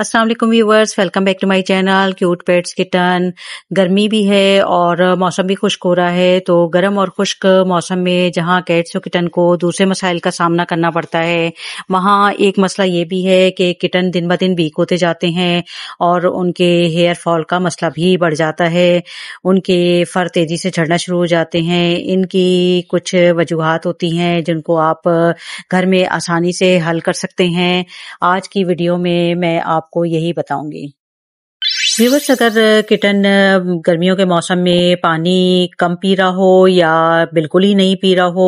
Aslam viewers welcome back to my channel cute pets kitten गर्मी भी है और मौसम भी खुश्क हो रहा है तो गर्म और खुश्क मौसम में जहाँ कैट्स और किटन को दूसरे मसाइल का सामना करना पड़ता है वहाँ एक मसला ये भी है कि किटन दिन ब दिन वीक होते जाते हैं और उनके हेयर फॉल का मसला भी बढ़ जाता है उनके फर तेज़ी से झड़ना शुरू हो जाते हैं इनकी कुछ वजूहत होती हैं जिनको आप घर में आसानी से हल कर सकते हैं आज की वीडियो में मैं आप आपको यही बताऊंगी व्यूवर्स अगर किटन गर्मियों के मौसम में पानी कम पी रहा हो या बिल्कुल ही नहीं पी रहा हो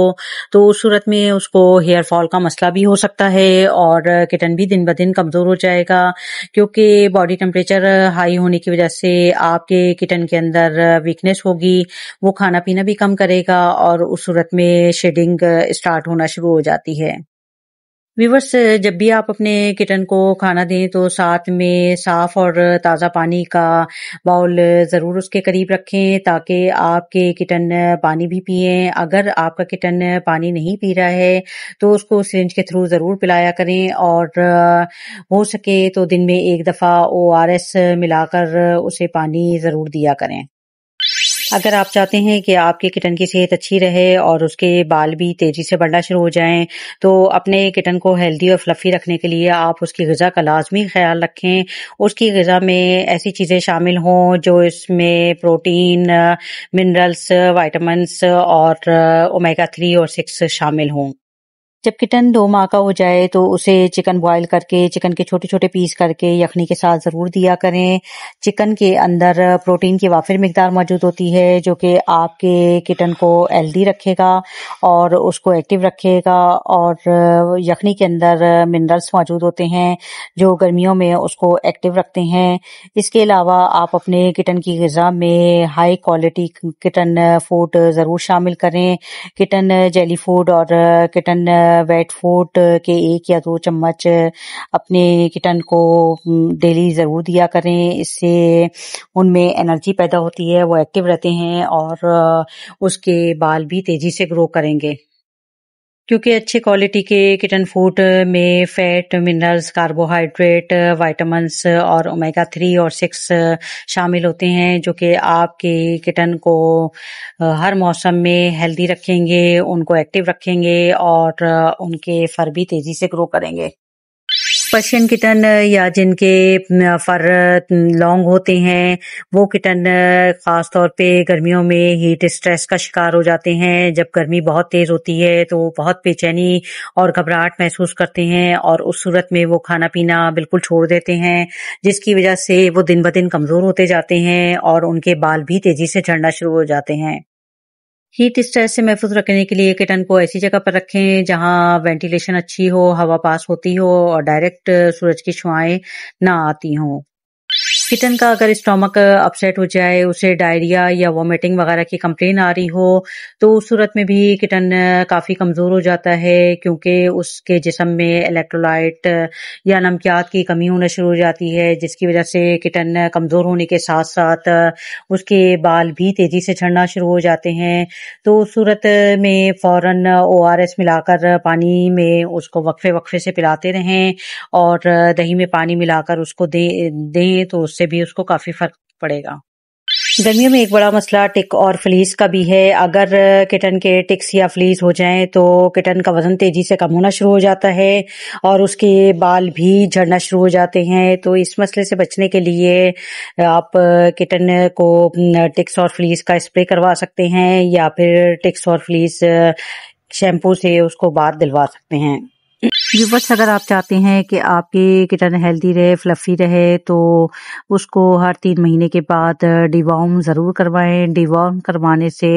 तो उस सूरत में उसको हेयर फॉल का मसला भी हो सकता है और किटन भी दिन ब दिन कमज़ोर हो जाएगा क्योंकि बॉडी टेम्परेचर हाई होने की वजह से आपके किटन के अंदर वीकनेस होगी वो खाना पीना भी कम करेगा और उस सूरत में शेडिंग स्टार्ट होना शुरू हो जाती है व्यूवर्स जब भी आप अपने किटन को खाना दें तो साथ में साफ़ और ताज़ा पानी का बाउल ज़रूर उसके करीब रखें ताकि आपके किटन पानी भी पिए अगर आपका किटन पानी नहीं पी रहा है तो उसको सिरिंज के थ्रू ज़रूर पिलाया करें और हो सके तो दिन में एक दफ़ा ओ आर एस मिलाकर उसे पानी ज़रूर दिया करें अगर आप चाहते हैं कि आपके किटन की सेहत अच्छी रहे और उसके बाल भी तेजी से बढ़ना शुरू हो जाएं तो अपने किटन को हेल्दी और फ्लफी रखने के लिए आप उसकी गज़ा का लाजमी ख्याल रखें उसकी गज़ा में ऐसी चीज़ें शामिल हों जो इसमें प्रोटीन मिनरल्स वाइटामस और ओमेगा थ्री और सिक्स शामिल हों जब किटन दो माह का हो जाए तो उसे चिकन बॉईल करके चिकन के छोटे छोटे पीस करके यखनी के साथ ज़रूर दिया करें चिकन के अंदर प्रोटीन की वाफिर मकदार मौजूद होती है जो कि आपके किटन को हेल्दी रखेगा और उसको एक्टिव रखेगा और यखनी के अंदर मिनरल्स मौजूद होते हैं जो गर्मियों में उसको एक्टिव रखते हैं इसके अलावा आप अपने किटन की गज़ा में हाई क्वालिटी किटन फूड ज़रूर शामिल करें किटन जेली फूड और किटन वेट फूड के एक या दो चम्मच अपने किटन को डेली हम्म, ज़रूर दिया करें इससे उनमें एनर्जी पैदा होती है वो एक्टिव रहते हैं और उसके बाल भी तेज़ी से ग्रो करेंगे क्योंकि अच्छे क्वालिटी के किटन फूड में फैट मिनरल्स कार्बोहाइड्रेट वाइटामस और ओमेगा थ्री और सिक्स शामिल होते हैं जो कि आपके किटन को हर मौसम में हेल्दी रखेंगे उनको एक्टिव रखेंगे और उनके फर भी तेज़ी से ग्रो करेंगे पर्शियन किटन या जिनके फर लॉन्ग होते हैं वो किटन ख़ास तौर पे गर्मियों में हीट स्ट्रेस का शिकार हो जाते हैं जब गर्मी बहुत तेज़ होती है तो बहुत बेचैनी और घबराहट महसूस करते हैं और उस सूरत में वो खाना पीना बिल्कुल छोड़ देते हैं जिसकी वजह से वो दिन ब दिन कमज़ोर होते जाते हैं और उनके बाल भी तेज़ी से झड़ना शुरू हो जाते हैं हीट स्ट्रेस से महफूज रखने के लिए किटन को ऐसी जगह पर रखें जहां वेंटिलेशन अच्छी हो हवा पास होती हो और डायरेक्ट सूरज की शुआएं ना आती हों किटन का अगर स्टोमक अपसेट हो जाए उसे डायरिया या वॉमिटिंग वगैरह की कंप्लेन आ रही हो तो उस सूरत में भी किटन काफ़ी कमज़ोर हो जाता है क्योंकि उसके जिसम में इलेक्ट्रोलाइट या नमकियात की कमी होना शुरू हो जाती है जिसकी वजह से किटन कमज़ोर होने के साथ साथ उसके बाल भी तेज़ी से झड़ना शुरू हो जाते हैं तो उस सूरत में फ़ौर ओ आर एस मिलाकर पानी में उसको वक्फे वक्फे से पिलाते रहें और दही में पानी मिलाकर उसको दें दें तो उससे उससे भी उसको काफी फर्क पड़ेगा गर्मियों में एक बड़ा मसला टिक और फ्लीस का भी है अगर किटन के टिक्स या फ्लीस हो जाएं तो किटन का वजन तेजी से कम होना शुरू हो जाता है और उसके बाल भी झड़ना शुरू हो जाते हैं तो इस मसले से बचने के लिए आप किटन को टिक्स और फ्लीस का स्प्रे करवा सकते हैं या फिर टिक्स और फ्लीस शैम्पू से उसको बात दिलवा सकते हैं व्यूवर्स अगर आप चाहते हैं कि आपके किटन हेल्दी रहे फ्लफ़ी रहे तो उसको हर तीन महीने के बाद डिवॉर्म ज़रूर करवाएं डिवॉर्म करवाने से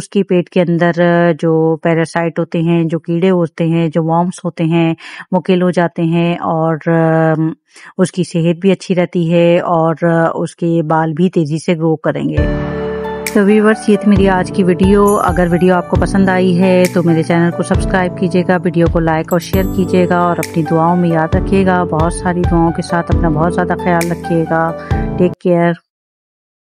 उसकी पेट के अंदर जो पैरासाइट होते हैं जो कीड़े होते हैं जो वॉम्स होते हैं वो किल हो जाते हैं और उसकी सेहत भी अच्छी रहती है और उसके बाल भी तेज़ी से ग्रो करेंगे तो व्यूवर्स ये थी मेरी आज की वीडियो अगर वीडियो आपको पसंद आई है तो मेरे चैनल को सब्सक्राइब कीजिएगा वीडियो को लाइक और शेयर कीजिएगा और अपनी दुआओं में याद रखिएगा बहुत सारी दुआओं के साथ अपना बहुत ज़्यादा ख्याल रखिएगा टेक केयर